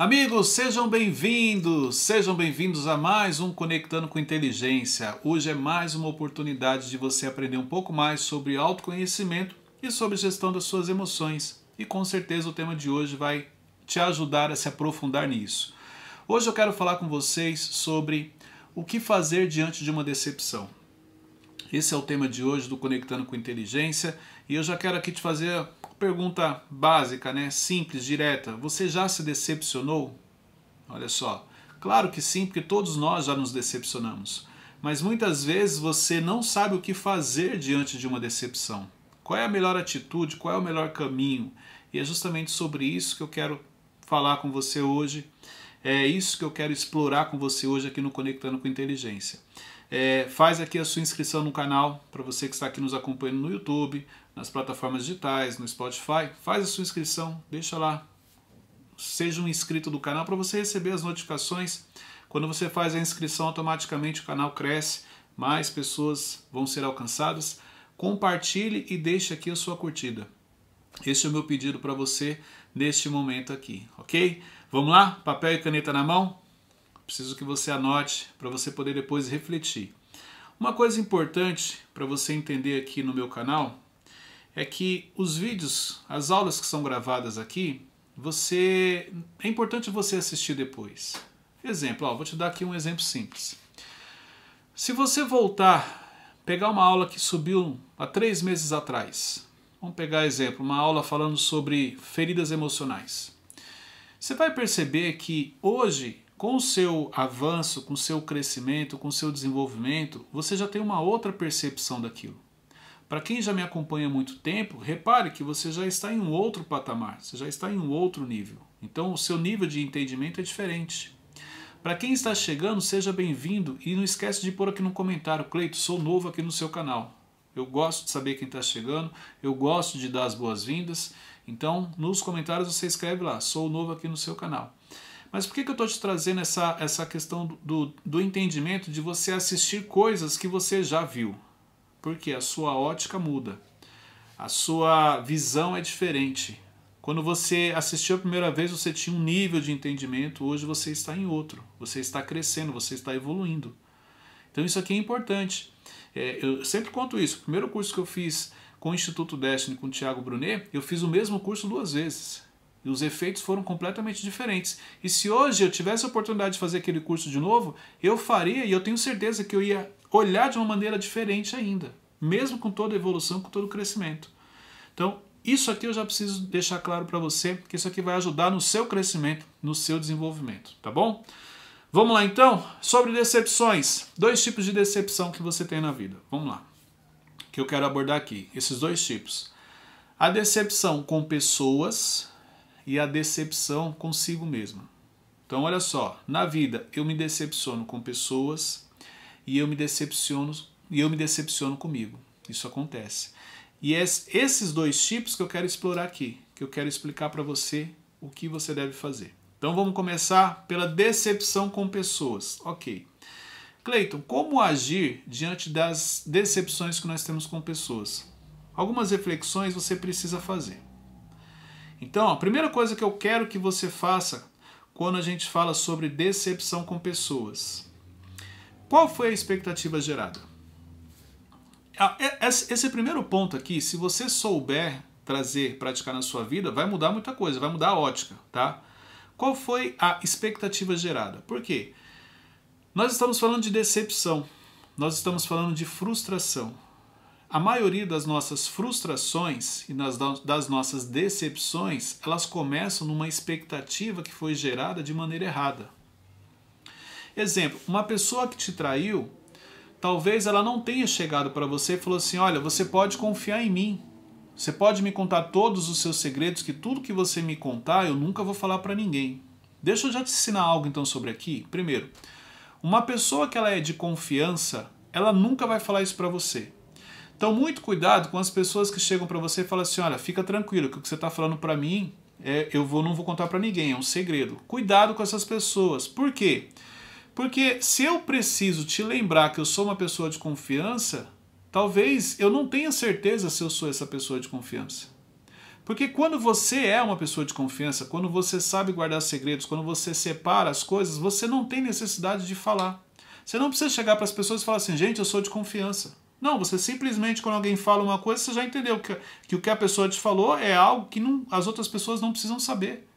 Amigos, sejam bem-vindos, sejam bem-vindos a mais um Conectando com Inteligência. Hoje é mais uma oportunidade de você aprender um pouco mais sobre autoconhecimento e sobre gestão das suas emoções. E com certeza o tema de hoje vai te ajudar a se aprofundar nisso. Hoje eu quero falar com vocês sobre o que fazer diante de uma decepção. Esse é o tema de hoje do Conectando com Inteligência e eu já quero aqui te fazer pergunta básica, né? Simples, direta. Você já se decepcionou? Olha só. Claro que sim, porque todos nós já nos decepcionamos. Mas muitas vezes você não sabe o que fazer diante de uma decepção. Qual é a melhor atitude? Qual é o melhor caminho? E é justamente sobre isso que eu quero falar com você hoje é isso que eu quero explorar com você hoje aqui no Conectando com Inteligência. É, faz aqui a sua inscrição no canal, para você que está aqui nos acompanhando no YouTube, nas plataformas digitais, no Spotify. Faz a sua inscrição, deixa lá. Seja um inscrito do canal para você receber as notificações. Quando você faz a inscrição, automaticamente o canal cresce, mais pessoas vão ser alcançadas. Compartilhe e deixe aqui a sua curtida. Este é o meu pedido para você neste momento aqui, ok? Vamos lá? Papel e caneta na mão? Preciso que você anote para você poder depois refletir. Uma coisa importante para você entender aqui no meu canal é que os vídeos, as aulas que são gravadas aqui, você é importante você assistir depois. Exemplo, ó, vou te dar aqui um exemplo simples. Se você voltar, pegar uma aula que subiu há três meses atrás, vamos pegar exemplo, uma aula falando sobre feridas emocionais. Você vai perceber que hoje, com o seu avanço, com o seu crescimento, com o seu desenvolvimento, você já tem uma outra percepção daquilo. Para quem já me acompanha há muito tempo, repare que você já está em um outro patamar, você já está em um outro nível. Então, o seu nível de entendimento é diferente. Para quem está chegando, seja bem-vindo e não esquece de pôr aqui no comentário, Cleito, sou novo aqui no seu canal. Eu gosto de saber quem está chegando, eu gosto de dar as boas-vindas então, nos comentários você escreve lá, sou novo aqui no seu canal. Mas por que, que eu estou te trazendo essa, essa questão do, do entendimento de você assistir coisas que você já viu? Porque a sua ótica muda, a sua visão é diferente. Quando você assistiu a primeira vez, você tinha um nível de entendimento, hoje você está em outro, você está crescendo, você está evoluindo. Então isso aqui é importante. É, eu sempre conto isso. O primeiro curso que eu fiz com o Instituto Destiny, com o Thiago Brunet, eu fiz o mesmo curso duas vezes. E os efeitos foram completamente diferentes. E se hoje eu tivesse a oportunidade de fazer aquele curso de novo, eu faria e eu tenho certeza que eu ia olhar de uma maneira diferente ainda, mesmo com toda a evolução, com todo o crescimento. Então, isso aqui eu já preciso deixar claro para você, que isso aqui vai ajudar no seu crescimento, no seu desenvolvimento, tá bom? Vamos lá então, sobre decepções, dois tipos de decepção que você tem na vida. Vamos lá que eu quero abordar aqui, esses dois tipos. A decepção com pessoas e a decepção consigo mesma. Então, olha só, na vida eu me decepciono com pessoas e eu me decepciono e eu me decepciono comigo. Isso acontece. E é esses dois tipos que eu quero explorar aqui, que eu quero explicar para você o que você deve fazer. Então vamos começar pela decepção com pessoas. OK. Cleiton, como agir diante das decepções que nós temos com pessoas? Algumas reflexões você precisa fazer. Então, a primeira coisa que eu quero que você faça quando a gente fala sobre decepção com pessoas. Qual foi a expectativa gerada? Ah, é, esse primeiro ponto aqui, se você souber trazer, praticar na sua vida, vai mudar muita coisa, vai mudar a ótica, tá? Qual foi a expectativa gerada? Por quê? Porque nós estamos falando de decepção, nós estamos falando de frustração. A maioria das nossas frustrações e das nossas decepções, elas começam numa expectativa que foi gerada de maneira errada. Exemplo, uma pessoa que te traiu, talvez ela não tenha chegado para você e falou assim: "Olha, você pode confiar em mim. Você pode me contar todos os seus segredos, que tudo que você me contar, eu nunca vou falar para ninguém." Deixa eu já te ensinar algo então sobre aqui. Primeiro, uma pessoa que ela é de confiança, ela nunca vai falar isso para você. Então, muito cuidado com as pessoas que chegam para você e falam assim: olha, fica tranquilo, que o que você está falando para mim, é, eu vou, não vou contar para ninguém, é um segredo. Cuidado com essas pessoas. Por quê? Porque se eu preciso te lembrar que eu sou uma pessoa de confiança, talvez eu não tenha certeza se eu sou essa pessoa de confiança. Porque quando você é uma pessoa de confiança, quando você sabe guardar segredos, quando você separa as coisas, você não tem necessidade de falar. Você não precisa chegar para as pessoas e falar assim, gente, eu sou de confiança. Não, você simplesmente, quando alguém fala uma coisa, você já entendeu que, que o que a pessoa te falou é algo que não, as outras pessoas não precisam saber.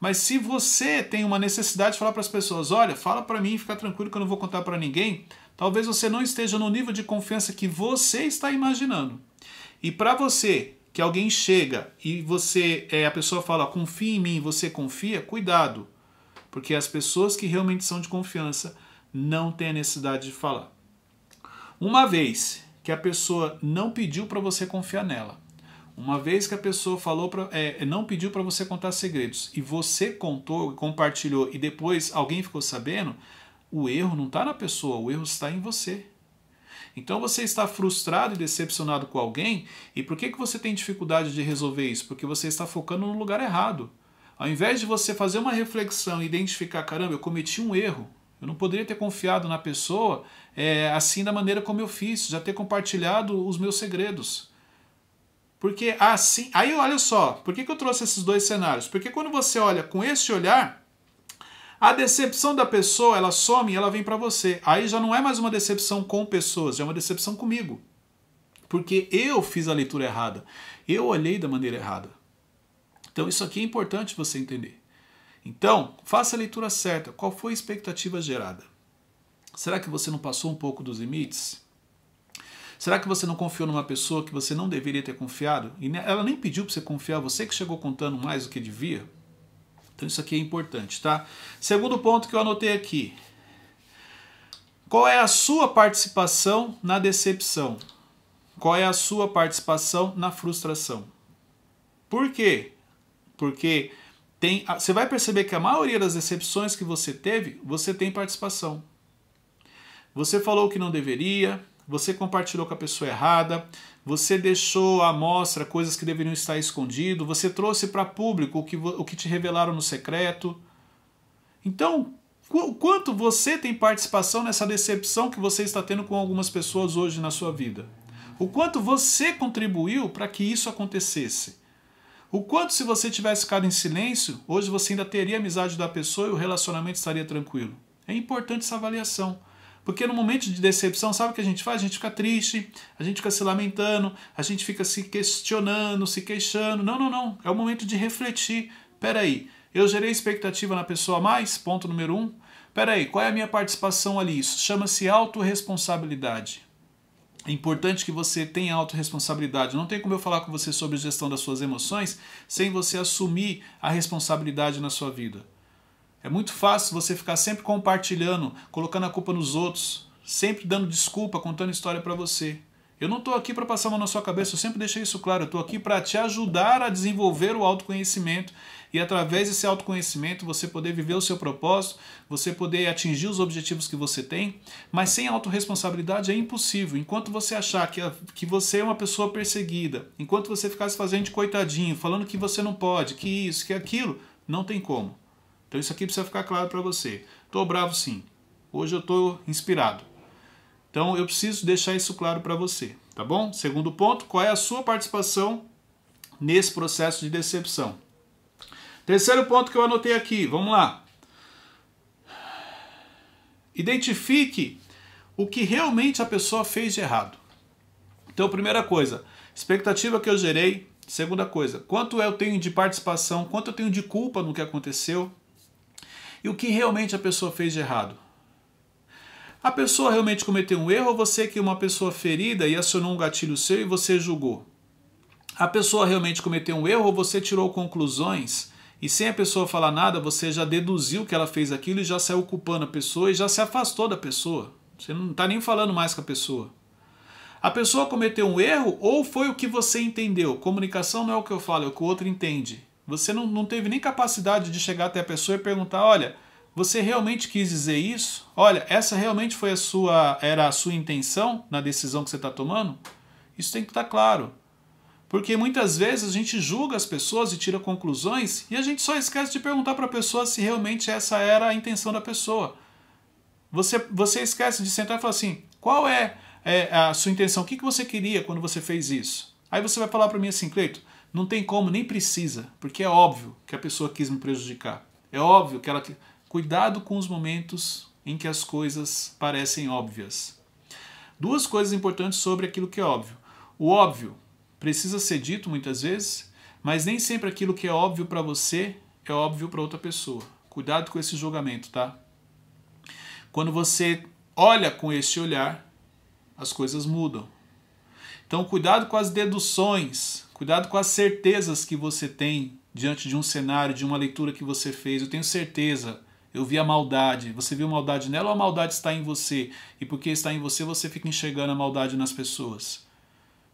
Mas se você tem uma necessidade de falar para as pessoas, olha, fala para mim, fica tranquilo que eu não vou contar para ninguém, talvez você não esteja no nível de confiança que você está imaginando. E para você que alguém chega e você é, a pessoa fala confia em mim, você confia, cuidado, porque as pessoas que realmente são de confiança não têm a necessidade de falar. Uma vez que a pessoa não pediu para você confiar nela, uma vez que a pessoa falou pra, é, não pediu para você contar segredos e você contou, compartilhou e depois alguém ficou sabendo, o erro não está na pessoa, o erro está em você. Então você está frustrado e decepcionado com alguém, e por que, que você tem dificuldade de resolver isso? Porque você está focando no lugar errado. Ao invés de você fazer uma reflexão e identificar, caramba, eu cometi um erro, eu não poderia ter confiado na pessoa é, assim da maneira como eu fiz, já ter compartilhado os meus segredos. Porque assim. Aí olha só, por que, que eu trouxe esses dois cenários? Porque quando você olha com esse olhar, a decepção da pessoa, ela some e ela vem para você. Aí já não é mais uma decepção com pessoas, já é uma decepção comigo. Porque eu fiz a leitura errada. Eu olhei da maneira errada. Então isso aqui é importante você entender. Então, faça a leitura certa. Qual foi a expectativa gerada? Será que você não passou um pouco dos limites? Será que você não confiou numa pessoa que você não deveria ter confiado? E ela nem pediu para você confiar, você que chegou contando mais do que devia? Então isso aqui é importante, tá? Segundo ponto que eu anotei aqui. Qual é a sua participação na decepção? Qual é a sua participação na frustração? Por quê? Porque tem, você vai perceber que a maioria das decepções que você teve, você tem participação. Você falou que não deveria, você compartilhou com a pessoa errada, você deixou à mostra coisas que deveriam estar escondidas, você trouxe para público o que, o que te revelaram no secreto. Então, o quanto você tem participação nessa decepção que você está tendo com algumas pessoas hoje na sua vida? O quanto você contribuiu para que isso acontecesse? O quanto, se você tivesse ficado em silêncio, hoje você ainda teria amizade da pessoa e o relacionamento estaria tranquilo? É importante essa avaliação. Porque no momento de decepção, sabe o que a gente faz? A gente fica triste, a gente fica se lamentando, a gente fica se questionando, se queixando. Não, não, não. É o momento de refletir. Peraí, eu gerei expectativa na pessoa mais? Ponto número um. Peraí, qual é a minha participação ali? Isso chama-se autorresponsabilidade. É importante que você tenha autorresponsabilidade. Não tem como eu falar com você sobre gestão das suas emoções sem você assumir a responsabilidade na sua vida. É muito fácil você ficar sempre compartilhando, colocando a culpa nos outros, sempre dando desculpa, contando história para você. Eu não estou aqui para passar mal na sua cabeça, eu sempre deixei isso claro. Eu estou aqui para te ajudar a desenvolver o autoconhecimento e, através desse autoconhecimento, você poder viver o seu propósito, você poder atingir os objetivos que você tem. Mas sem autorresponsabilidade é impossível. Enquanto você achar que, que você é uma pessoa perseguida, enquanto você ficar se fazendo de coitadinho, falando que você não pode, que isso, que aquilo, não tem como. Então isso aqui precisa ficar claro para você. Tô bravo sim. Hoje eu tô inspirado. Então eu preciso deixar isso claro para você, tá bom? Segundo ponto, qual é a sua participação nesse processo de decepção? Terceiro ponto que eu anotei aqui, vamos lá. Identifique o que realmente a pessoa fez de errado. Então, primeira coisa, expectativa que eu gerei. Segunda coisa, quanto eu tenho de participação, quanto eu tenho de culpa no que aconteceu. E o que realmente a pessoa fez de errado? A pessoa realmente cometeu um erro ou você que uma pessoa ferida e acionou um gatilho seu e você julgou? A pessoa realmente cometeu um erro ou você tirou conclusões e sem a pessoa falar nada, você já deduziu que ela fez aquilo e já saiu culpando a pessoa e já se afastou da pessoa. Você não está nem falando mais com a pessoa. A pessoa cometeu um erro ou foi o que você entendeu? Comunicação não é o que eu falo, é o que o outro entende. Você não, não teve nem capacidade de chegar até a pessoa e perguntar: olha, você realmente quis dizer isso? Olha, essa realmente foi a sua era a sua intenção na decisão que você está tomando? Isso tem que estar tá claro. Porque muitas vezes a gente julga as pessoas e tira conclusões e a gente só esquece de perguntar para a pessoa se realmente essa era a intenção da pessoa. Você, você esquece de sentar e falar assim: qual é, é a sua intenção? O que, que você queria quando você fez isso? Aí você vai falar para mim assim, Cleito, não tem como, nem precisa, porque é óbvio que a pessoa quis me prejudicar. É óbvio que ela. Cuidado com os momentos em que as coisas parecem óbvias. Duas coisas importantes sobre aquilo que é óbvio. O óbvio precisa ser dito muitas vezes, mas nem sempre aquilo que é óbvio para você é óbvio para outra pessoa. Cuidado com esse julgamento, tá? Quando você olha com esse olhar, as coisas mudam. Então, cuidado com as deduções, cuidado com as certezas que você tem diante de um cenário, de uma leitura que você fez. Eu tenho certeza, eu vi a maldade. Você viu a maldade nela ou a maldade está em você? E porque está em você, você fica enxergando a maldade nas pessoas.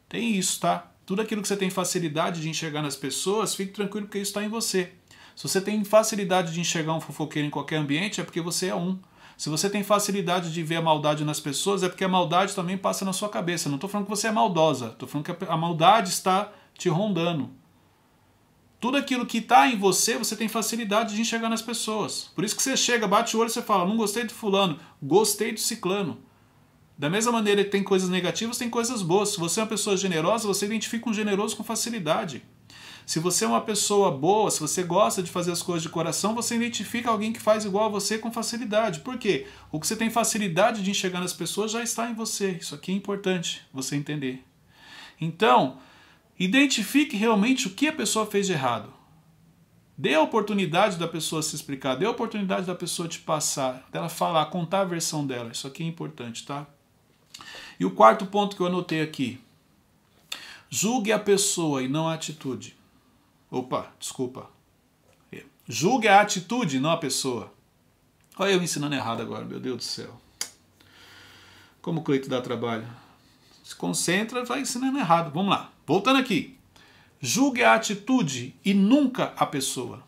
Tem isso, tá? Tudo aquilo que você tem facilidade de enxergar nas pessoas, fique tranquilo porque isso está em você. Se você tem facilidade de enxergar um fofoqueiro em qualquer ambiente, é porque você é um. Se você tem facilidade de ver a maldade nas pessoas, é porque a maldade também passa na sua cabeça. Não estou falando que você é maldosa, estou falando que a maldade está te rondando. Tudo aquilo que está em você, você tem facilidade de enxergar nas pessoas. Por isso que você chega, bate o olho e você fala: não gostei do fulano, gostei do ciclano. Da mesma maneira que tem coisas negativas, tem coisas boas. Se você é uma pessoa generosa, você identifica um generoso com facilidade. Se você é uma pessoa boa, se você gosta de fazer as coisas de coração, você identifica alguém que faz igual a você com facilidade. Por quê? O que você tem facilidade de enxergar nas pessoas já está em você. Isso aqui é importante você entender. Então, identifique realmente o que a pessoa fez de errado. Dê a oportunidade da pessoa se explicar, dê a oportunidade da pessoa te passar, dela falar, contar a versão dela. Isso aqui é importante, tá? E o quarto ponto que eu anotei aqui: julgue a pessoa e não a atitude. Opa, desculpa. Julgue a atitude, não a pessoa. Olha eu ensinando errado agora, meu Deus do céu. Como o Cleito dá trabalho. Se concentra, vai ensinando errado. Vamos lá. Voltando aqui. Julgue a atitude e nunca a pessoa.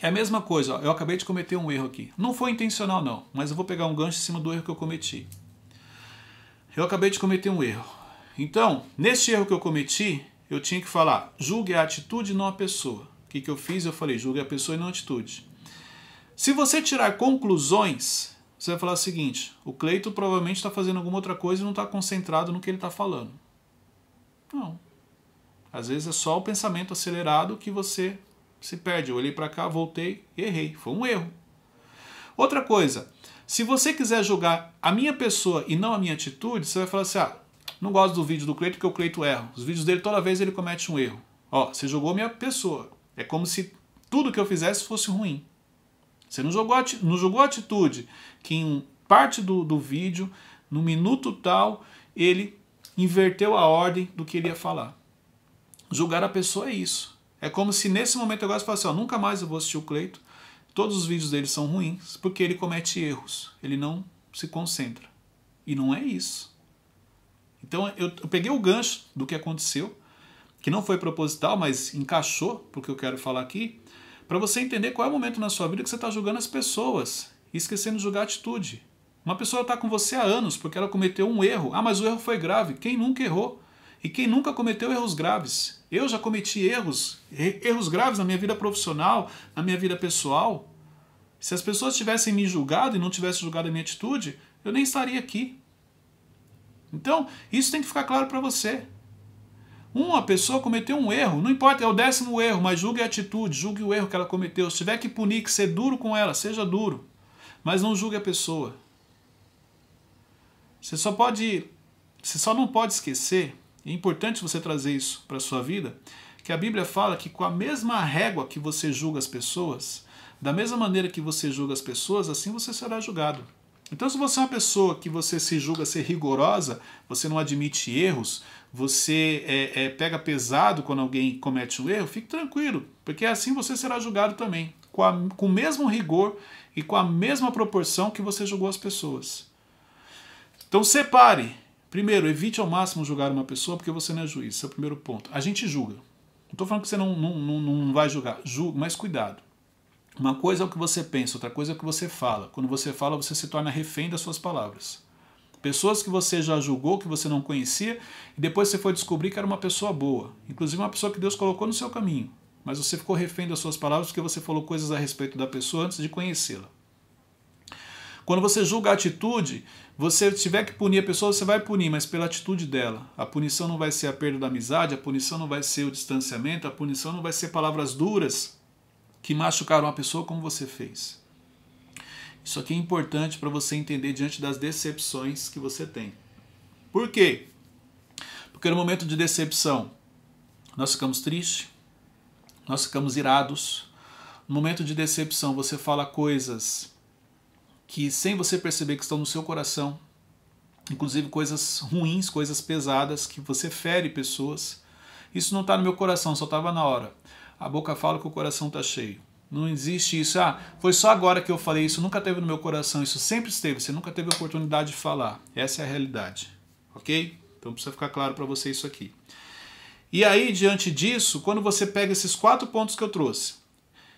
É a mesma coisa, ó. eu acabei de cometer um erro aqui. Não foi intencional, não, mas eu vou pegar um gancho em cima do erro que eu cometi. Eu acabei de cometer um erro. Então, neste erro que eu cometi, eu tinha que falar, julgue a atitude, não a pessoa. O que, que eu fiz? Eu falei, julgue a pessoa e não a atitude. Se você tirar conclusões, você vai falar o seguinte: o Cleito provavelmente está fazendo alguma outra coisa e não está concentrado no que ele está falando. Não. Às vezes é só o pensamento acelerado que você se perde. Eu olhei para cá, voltei, errei. Foi um erro. Outra coisa, se você quiser julgar a minha pessoa e não a minha atitude, você vai falar assim: ah, não gosto do vídeo do Cleito porque o Cleito erra. Os vídeos dele toda vez ele comete um erro. Ó, você jogou minha pessoa. É como se tudo que eu fizesse fosse ruim. Você não jogou, não jogou atitude que em parte do, do vídeo, no minuto tal, ele inverteu a ordem do que ele ia falar. Julgar a pessoa é isso. É como se nesse momento eu gosto de falar assim, ó, nunca mais eu vou assistir o Cleito. Todos os vídeos dele são ruins porque ele comete erros. Ele não se concentra. E não é isso. Então eu, eu peguei o gancho do que aconteceu, que não foi proposital, mas encaixou porque eu quero falar aqui, para você entender qual é o momento na sua vida que você está julgando as pessoas e esquecendo de julgar a atitude. Uma pessoa está com você há anos porque ela cometeu um erro. Ah, mas o erro foi grave. Quem nunca errou? E quem nunca cometeu erros graves? Eu já cometi erros, erros graves na minha vida profissional, na minha vida pessoal. Se as pessoas tivessem me julgado e não tivessem julgado a minha atitude, eu nem estaria aqui. Então, isso tem que ficar claro para você. Uma pessoa cometeu um erro, não importa, é o décimo erro, mas julgue a atitude, julgue o erro que ela cometeu. Se tiver que punir, que ser duro com ela, seja duro. Mas não julgue a pessoa. Você só pode. Você só não pode esquecer, é importante você trazer isso para a sua vida, que a Bíblia fala que com a mesma régua que você julga as pessoas, da mesma maneira que você julga as pessoas, assim você será julgado. Então, se você é uma pessoa que você se julga ser rigorosa, você não admite erros, você é, é, pega pesado quando alguém comete um erro, fique tranquilo, porque assim você será julgado também, com, a, com o mesmo rigor e com a mesma proporção que você julgou as pessoas. Então, separe. Primeiro, evite ao máximo julgar uma pessoa porque você não é juiz. Esse é o primeiro ponto. A gente julga. Não estou falando que você não, não, não, não vai julgar. Julga, mas cuidado. Uma coisa é o que você pensa, outra coisa é o que você fala. Quando você fala, você se torna refém das suas palavras. Pessoas que você já julgou, que você não conhecia, e depois você foi descobrir que era uma pessoa boa. Inclusive uma pessoa que Deus colocou no seu caminho. Mas você ficou refém das suas palavras porque você falou coisas a respeito da pessoa antes de conhecê-la. Quando você julga a atitude, você tiver que punir a pessoa, você vai punir, mas pela atitude dela. A punição não vai ser a perda da amizade, a punição não vai ser o distanciamento, a punição não vai ser palavras duras, que machucaram a pessoa como você fez. Isso aqui é importante para você entender diante das decepções que você tem. Por quê? Porque no momento de decepção, nós ficamos tristes, nós ficamos irados. No momento de decepção, você fala coisas que, sem você perceber que estão no seu coração, inclusive coisas ruins, coisas pesadas, que você fere pessoas. Isso não está no meu coração, só estava na hora. A boca fala que o coração está cheio. Não existe isso. Ah, foi só agora que eu falei isso, nunca teve no meu coração, isso sempre esteve, você nunca teve oportunidade de falar. Essa é a realidade. OK? Então precisa ficar claro para você isso aqui. E aí, diante disso, quando você pega esses quatro pontos que eu trouxe,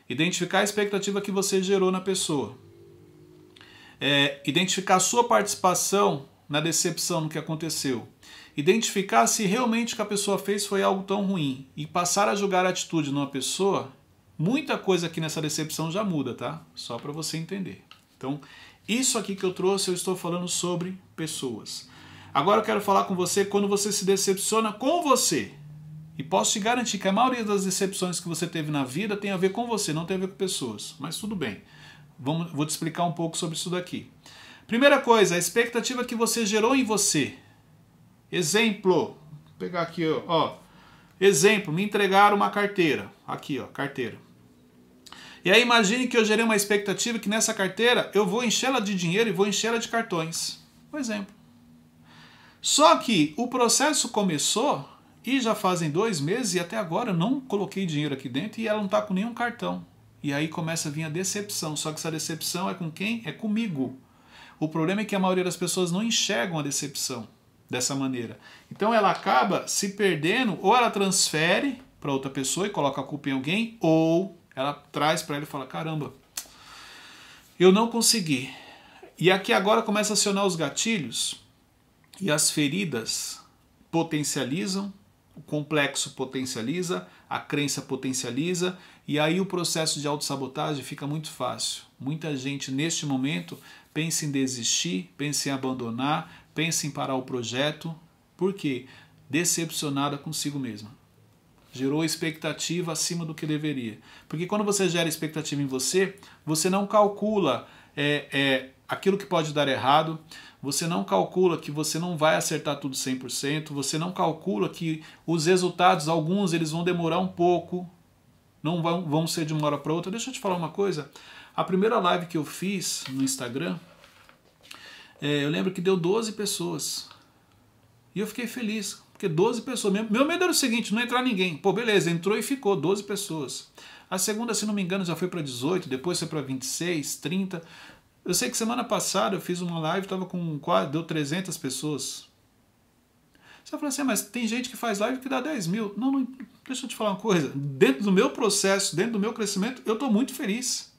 identificar a expectativa que você gerou na pessoa, é, identificar a sua participação na decepção no que aconteceu, identificar se realmente o que a pessoa fez foi algo tão ruim e passar a julgar a atitude de uma pessoa, muita coisa aqui nessa decepção já muda, tá? Só para você entender. Então, isso aqui que eu trouxe, eu estou falando sobre pessoas. Agora eu quero falar com você quando você se decepciona com você. E posso te garantir que a maioria das decepções que você teve na vida tem a ver com você, não tem a ver com pessoas. Mas tudo bem. Vamos, vou te explicar um pouco sobre isso daqui. Primeira coisa, a expectativa que você gerou em você. Exemplo, vou pegar aqui, ó, Exemplo, me entregaram uma carteira. Aqui, ó, carteira. E aí imagine que eu gerei uma expectativa que nessa carteira eu vou enchê-la de dinheiro e vou enchê-la de cartões. por exemplo. Só que o processo começou e já fazem dois meses e até agora eu não coloquei dinheiro aqui dentro e ela não está com nenhum cartão. E aí começa a vir a decepção. Só que essa decepção é com quem? É comigo. O problema é que a maioria das pessoas não enxergam a decepção dessa maneira. Então ela acaba se perdendo, ou ela transfere para outra pessoa e coloca a culpa em alguém, ou ela traz para ele e fala: caramba, eu não consegui. E aqui agora começa a acionar os gatilhos e as feridas potencializam, o complexo potencializa, a crença potencializa, e aí o processo de autossabotagem fica muito fácil. Muita gente neste momento pensa em desistir, pensa em abandonar, pensa em parar o projeto, porque decepcionada consigo mesma. Gerou expectativa acima do que deveria. Porque quando você gera expectativa em você, você não calcula é, é, aquilo que pode dar errado, você não calcula que você não vai acertar tudo 100%, você não calcula que os resultados, alguns, eles vão demorar um pouco, não vão, vão ser de uma hora para outra. Deixa eu te falar uma coisa. A primeira live que eu fiz no Instagram, é, eu lembro que deu 12 pessoas. E eu fiquei feliz, porque 12 pessoas. Meu, medo era o seguinte: não entrar ninguém. Pô, beleza, entrou e ficou 12 pessoas. A segunda, se não me engano, já foi para 18, depois foi para 26, 30. Eu sei que semana passada eu fiz uma live, tava com quase, deu 300 pessoas. Você vai assim, ah, mas tem gente que faz live que dá 10 mil. Não, não, deixa eu te falar uma coisa. Dentro do meu processo, dentro do meu crescimento, eu estou muito feliz.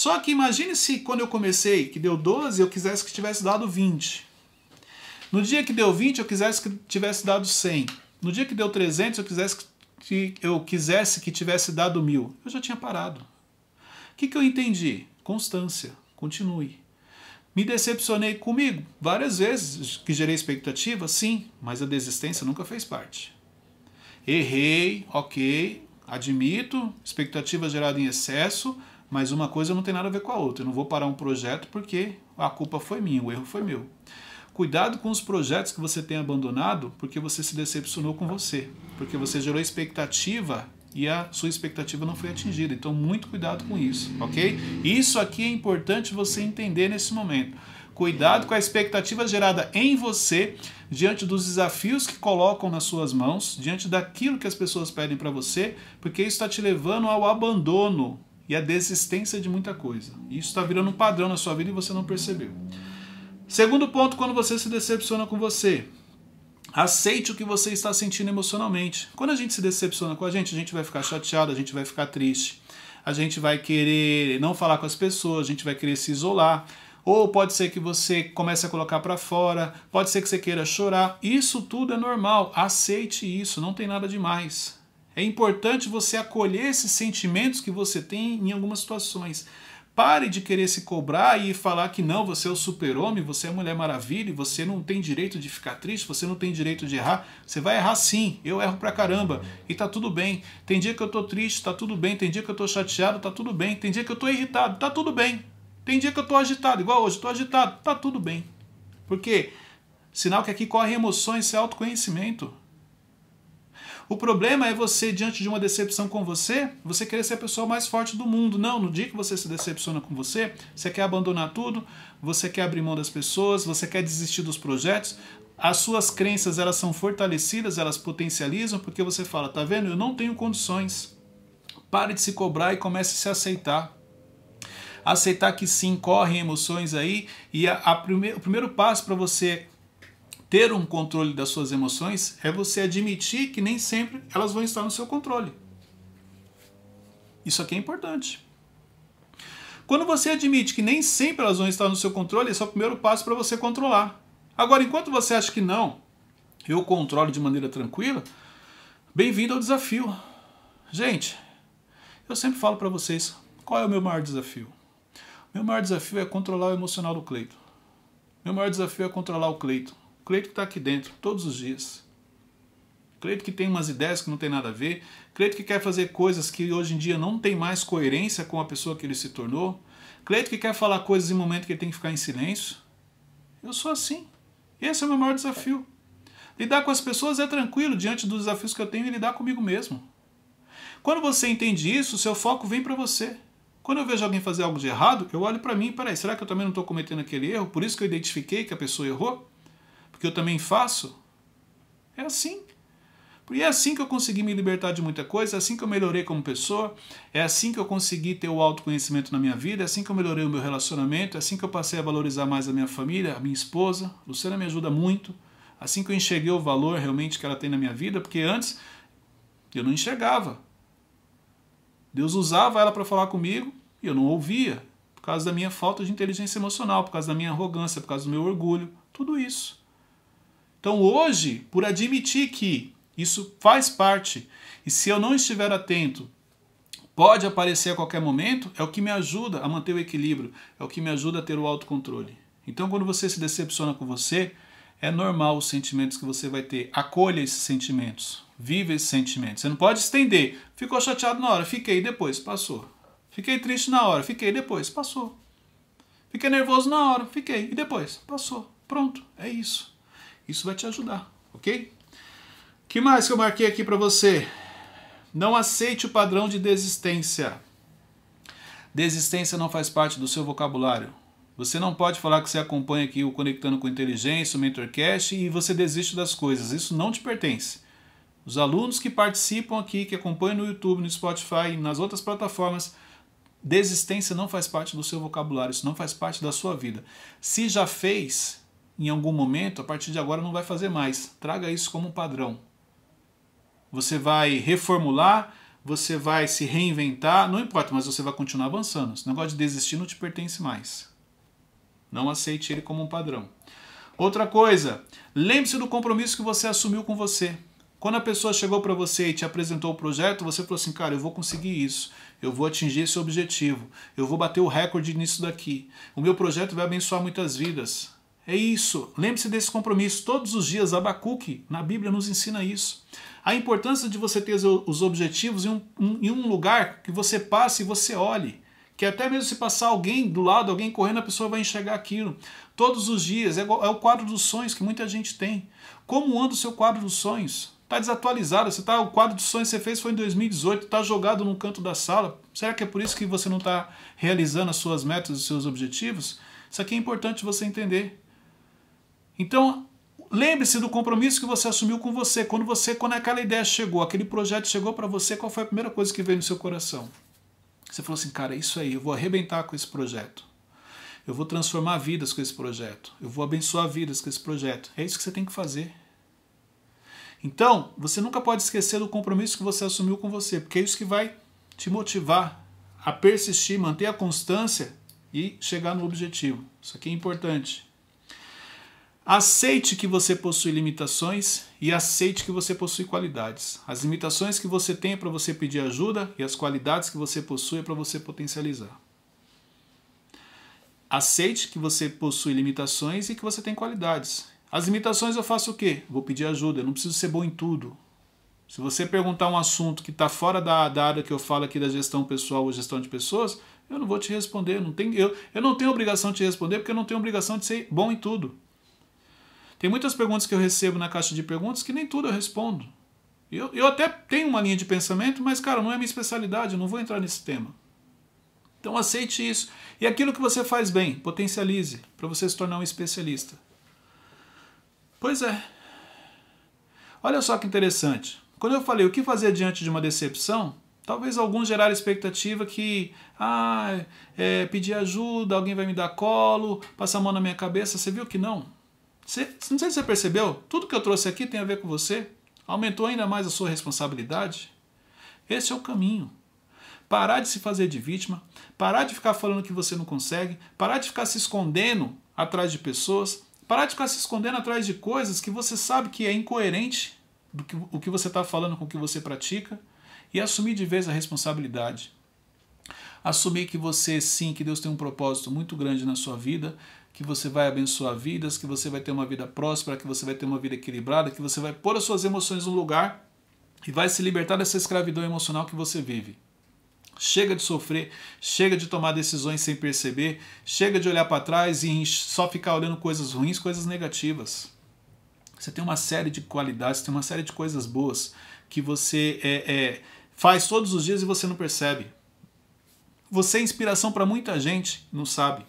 Só que imagine se quando eu comecei, que deu 12, eu quisesse que tivesse dado 20. No dia que deu 20, eu quisesse que tivesse dado 100. No dia que deu 300, eu quisesse que, eu quisesse que tivesse dado 1000. Eu já tinha parado. O que, que eu entendi? Constância. Continue. Me decepcionei comigo várias vezes que gerei expectativa, sim, mas a desistência nunca fez parte. Errei, ok, admito, expectativa gerada em excesso, mas uma coisa não tem nada a ver com a outra. Eu não vou parar um projeto porque a culpa foi minha, o erro foi meu. Cuidado com os projetos que você tem abandonado porque você se decepcionou com você, porque você gerou expectativa e a sua expectativa não foi atingida. Então, muito cuidado com isso, ok? Isso aqui é importante você entender nesse momento. Cuidado com a expectativa gerada em você diante dos desafios que colocam nas suas mãos, diante daquilo que as pessoas pedem para você, porque isso está te levando ao abandono, e a desistência de muita coisa. isso está virando um padrão na sua vida e você não percebeu. Segundo ponto, quando você se decepciona com você, aceite o que você está sentindo emocionalmente. Quando a gente se decepciona com a gente, a gente vai ficar chateado, a gente vai ficar triste, a gente vai querer não falar com as pessoas, a gente vai querer se isolar. Ou pode ser que você comece a colocar para fora, pode ser que você queira chorar. Isso tudo é normal. Aceite isso, não tem nada demais. É importante você acolher esses sentimentos que você tem em algumas situações. Pare de querer se cobrar e falar que não, você é o super-homem, você é a Mulher Maravilha, você não tem direito de ficar triste, você não tem direito de errar. Você vai errar sim, eu erro pra caramba e tá tudo bem. Tem dia que eu tô triste, tá tudo bem. Tem dia que eu tô chateado, tá tudo bem. Tem dia que eu tô irritado, tá tudo bem. Tem dia que eu tô agitado, igual hoje, tô agitado, tá tudo bem. Porque sinal que aqui corre emoções, isso é autoconhecimento. O problema é você, diante de uma decepção com você, você querer ser a pessoa mais forte do mundo. Não, no dia que você se decepciona com você, você quer abandonar tudo, você quer abrir mão das pessoas, você quer desistir dos projetos. As suas crenças, elas são fortalecidas, elas potencializam, porque você fala, tá vendo? Eu não tenho condições. Pare de se cobrar e comece a se aceitar aceitar que sim, correm emoções aí. E a, a prime o primeiro passo para você ter um controle das suas emoções é você admitir que nem sempre elas vão estar no seu controle. Isso aqui é importante. Quando você admite que nem sempre elas vão estar no seu controle, esse é o primeiro passo para você controlar. Agora, enquanto você acha que não, eu controlo de maneira tranquila, bem-vindo ao desafio. Gente, eu sempre falo para vocês, qual é o meu maior desafio? Meu maior desafio é controlar o emocional do Cleito. Meu maior desafio é controlar o Cleito crente que está aqui dentro todos os dias, crente que tem umas ideias que não tem nada a ver, crente que quer fazer coisas que hoje em dia não tem mais coerência com a pessoa que ele se tornou, crente que quer falar coisas em momento que ele tem que ficar em silêncio. Eu sou assim. Esse é o meu maior desafio. Lidar com as pessoas é tranquilo diante dos desafios que eu tenho e lidar comigo mesmo. Quando você entende isso, seu foco vem para você. Quando eu vejo alguém fazer algo de errado, eu olho para mim, peraí, será que eu também não estou cometendo aquele erro? Por isso que eu identifiquei que a pessoa errou? porque eu também faço. É assim. E é assim que eu consegui me libertar de muita coisa, é assim que eu melhorei como pessoa, é assim que eu consegui ter o autoconhecimento na minha vida, é assim que eu melhorei o meu relacionamento, é assim que eu passei a valorizar mais a minha família, a minha esposa. Luciana me ajuda muito. Assim que eu enxerguei o valor realmente que ela tem na minha vida, porque antes eu não enxergava. Deus usava ela para falar comigo e eu não ouvia, por causa da minha falta de inteligência emocional, por causa da minha arrogância, por causa do meu orgulho, tudo isso. Então hoje, por admitir que isso faz parte, e se eu não estiver atento, pode aparecer a qualquer momento, é o que me ajuda a manter o equilíbrio, é o que me ajuda a ter o autocontrole. Então quando você se decepciona com você, é normal os sentimentos que você vai ter. Acolha esses sentimentos, viva esses sentimentos. Você não pode estender. Ficou chateado na hora, fiquei depois, passou. Fiquei triste na hora, fiquei depois, passou. Fiquei nervoso na hora, fiquei e depois, passou. Pronto, é isso. Isso vai te ajudar, ok? que mais que eu marquei aqui para você? Não aceite o padrão de desistência. Desistência não faz parte do seu vocabulário. Você não pode falar que você acompanha aqui o Conectando com Inteligência, o Mentorcast e você desiste das coisas. Isso não te pertence. Os alunos que participam aqui, que acompanham no YouTube, no Spotify e nas outras plataformas, desistência não faz parte do seu vocabulário, isso não faz parte da sua vida. Se já fez, em algum momento, a partir de agora não vai fazer mais. Traga isso como um padrão. Você vai reformular, você vai se reinventar, não importa, mas você vai continuar avançando. Esse negócio de desistir não te pertence mais. Não aceite ele como um padrão. Outra coisa, lembre-se do compromisso que você assumiu com você. Quando a pessoa chegou para você e te apresentou o projeto, você falou assim: cara, eu vou conseguir isso, eu vou atingir esse objetivo, eu vou bater o recorde nisso daqui. O meu projeto vai abençoar muitas vidas. É isso. Lembre-se desse compromisso. Todos os dias, Abacuque, na Bíblia, nos ensina isso. A importância de você ter os objetivos em um, em um lugar que você passe e você olhe. Que até mesmo se passar alguém do lado, alguém correndo, a pessoa vai enxergar aquilo. Todos os dias. É, é o quadro dos sonhos que muita gente tem. Como anda o seu quadro dos sonhos? Está desatualizado. Você tá, o quadro dos sonhos que você fez foi em 2018, está jogado no canto da sala. Será que é por isso que você não está realizando as suas metas e os seus objetivos? Isso aqui é importante você entender. Então, lembre-se do compromisso que você assumiu com você. Quando você, quando aquela ideia chegou, aquele projeto chegou para você, qual foi a primeira coisa que veio no seu coração? Você falou assim, cara, isso aí, eu vou arrebentar com esse projeto. Eu vou transformar vidas com esse projeto. Eu vou abençoar vidas com esse projeto. É isso que você tem que fazer. Então, você nunca pode esquecer do compromisso que você assumiu com você, porque é isso que vai te motivar a persistir, manter a constância e chegar no objetivo. Isso aqui é importante. Aceite que você possui limitações e aceite que você possui qualidades. As limitações que você tem é para você pedir ajuda e as qualidades que você possui é para você potencializar. Aceite que você possui limitações e que você tem qualidades. As limitações eu faço o quê? Vou pedir ajuda, eu não preciso ser bom em tudo. Se você perguntar um assunto que está fora da, da, área que eu falo aqui da gestão pessoal ou gestão de pessoas, eu não vou te responder. Não tem, eu, eu não tenho obrigação de te responder porque eu não tenho obrigação de ser bom em tudo. Tem muitas perguntas que eu recebo na caixa de perguntas que nem tudo eu respondo. Eu, eu até tenho uma linha de pensamento, mas, cara, não é minha especialidade, eu não vou entrar nesse tema. Então aceite isso. E aquilo que você faz bem, potencialize para você se tornar um especialista. Pois é. Olha só que interessante. Quando eu falei o que fazer diante de uma decepção, Talvez alguns geraram expectativa que, ah, é, pedir ajuda, alguém vai me dar colo, passar a mão na minha cabeça. Você viu que não? Você, não sei se você percebeu, tudo que eu trouxe aqui tem a ver com você. Aumentou ainda mais a sua responsabilidade. Esse é o caminho. Parar de se fazer de vítima, parar de ficar falando que você não consegue, parar de ficar se escondendo atrás de pessoas, parar de ficar se escondendo atrás de coisas que você sabe que é incoerente do que, o que você está falando com o que você pratica e assumir de vez a responsabilidade. Assumir que você sim, que Deus tem um propósito muito grande na sua vida, que você vai abençoar vidas, que você vai ter uma vida próspera, que você vai ter uma vida equilibrada, que você vai pôr as suas emoções no lugar e vai se libertar dessa escravidão emocional que você vive. Chega de sofrer, chega de tomar decisões sem perceber, chega de olhar para trás e só ficar olhando coisas ruins, coisas negativas. Você tem uma série de qualidades, tem uma série de coisas boas que você é, é, faz todos os dias e você não percebe. Você é inspiração para muita gente, não sabe.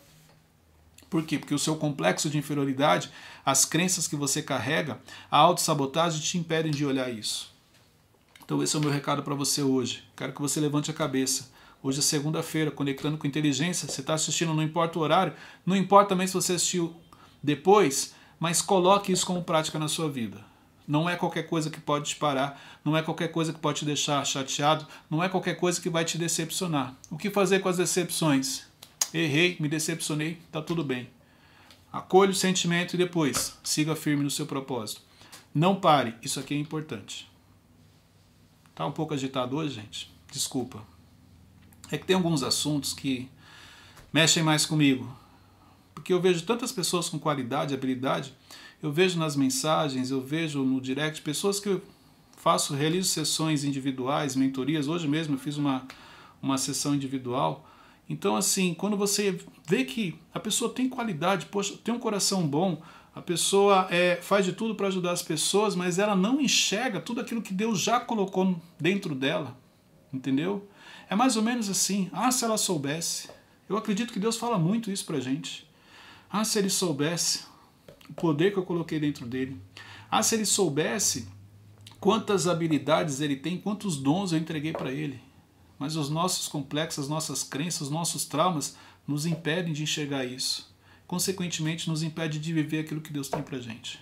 Por quê? Porque o seu complexo de inferioridade, as crenças que você carrega, a autossabotagem te impedem de olhar isso. Então esse é o meu recado para você hoje. Quero que você levante a cabeça. Hoje é segunda-feira, conectando com inteligência. Você está assistindo, não importa o horário, não importa também se você assistiu depois, mas coloque isso como prática na sua vida. Não é qualquer coisa que pode te parar, não é qualquer coisa que pode te deixar chateado, não é qualquer coisa que vai te decepcionar. O que fazer com as decepções? errei, me decepcionei, tá tudo bem. Acolha o sentimento e depois siga firme no seu propósito. Não pare, isso aqui é importante. Tá um pouco agitado hoje, gente? Desculpa. É que tem alguns assuntos que mexem mais comigo. Porque eu vejo tantas pessoas com qualidade, habilidade, eu vejo nas mensagens, eu vejo no direct, pessoas que eu faço, realizo sessões individuais, mentorias. Hoje mesmo eu fiz uma, uma sessão individual então, assim, quando você vê que a pessoa tem qualidade, poxa, tem um coração bom, a pessoa é, faz de tudo para ajudar as pessoas, mas ela não enxerga tudo aquilo que Deus já colocou dentro dela, entendeu? É mais ou menos assim. Ah, se ela soubesse. Eu acredito que Deus fala muito isso pra gente. Ah, se ele soubesse o poder que eu coloquei dentro dele. Ah, se ele soubesse quantas habilidades ele tem, quantos dons eu entreguei para ele mas os nossos complexos, as nossas crenças, os nossos traumas nos impedem de enxergar isso. Consequentemente, nos impede de viver aquilo que Deus tem para gente.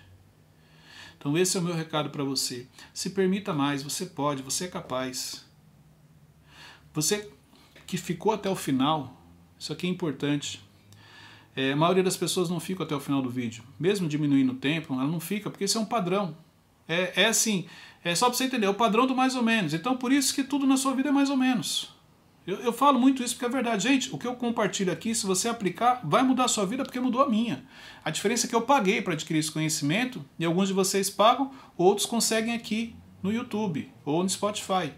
Então esse é o meu recado para você. Se permita mais, você pode, você é capaz. Você que ficou até o final, isso aqui é importante. É, a maioria das pessoas não fica até o final do vídeo. Mesmo diminuindo o tempo, ela não fica, porque isso é um padrão. É, é assim, é só para você entender, é o padrão do mais ou menos. Então por isso que tudo na sua vida é mais ou menos. Eu, eu, falo muito isso porque é verdade. Gente, o que eu compartilho aqui, se você aplicar, vai mudar a sua vida porque mudou a minha. A diferença é que eu paguei para adquirir esse conhecimento, e alguns de vocês pagam, outros conseguem aqui no YouTube ou no Spotify.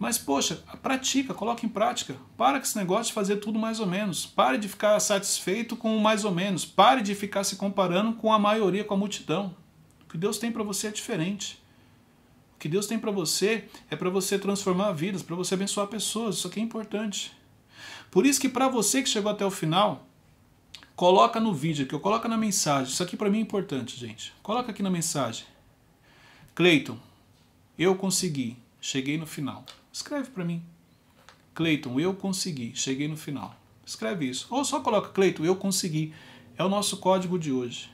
Mas, poxa, pratica, coloca em prática. Para com esse negócio de fazer tudo mais ou menos. Pare de ficar satisfeito com o mais ou menos. Pare de ficar se comparando com a maioria, com a multidão. O que Deus tem para você é diferente. O que Deus tem para você é para você transformar vidas, para você abençoar pessoas. Isso aqui é importante. Por isso que para você que chegou até o final, coloca no vídeo aqui, coloca na mensagem. Isso aqui para mim é importante, gente. Coloca aqui na mensagem. Cleiton, eu consegui, cheguei no final. Escreve para mim. Cleiton, eu consegui, cheguei no final. Escreve isso. Ou só coloca Cleiton, eu consegui. É o nosso código de hoje.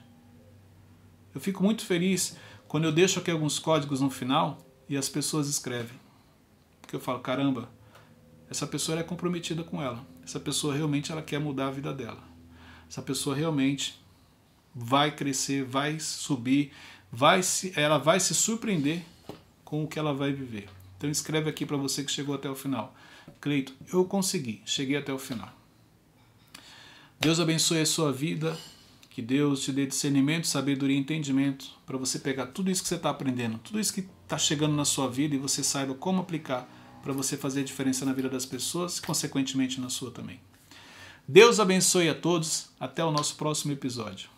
Eu fico muito feliz quando eu deixo aqui alguns códigos no final e as pessoas escrevem. Porque eu falo, caramba, essa pessoa é comprometida com ela. Essa pessoa realmente ela quer mudar a vida dela. Essa pessoa realmente vai crescer, vai subir, vai se, ela vai se surpreender com o que ela vai viver. Então escreve aqui para você que chegou até o final. Cleito, eu consegui, cheguei até o final. Deus abençoe a sua vida, que Deus te dê discernimento, sabedoria e entendimento para você pegar tudo isso que você está aprendendo, tudo isso que está chegando na sua vida e você saiba como aplicar para você fazer a diferença na vida das pessoas e, consequentemente, na sua também. Deus abençoe a todos. Até o nosso próximo episódio.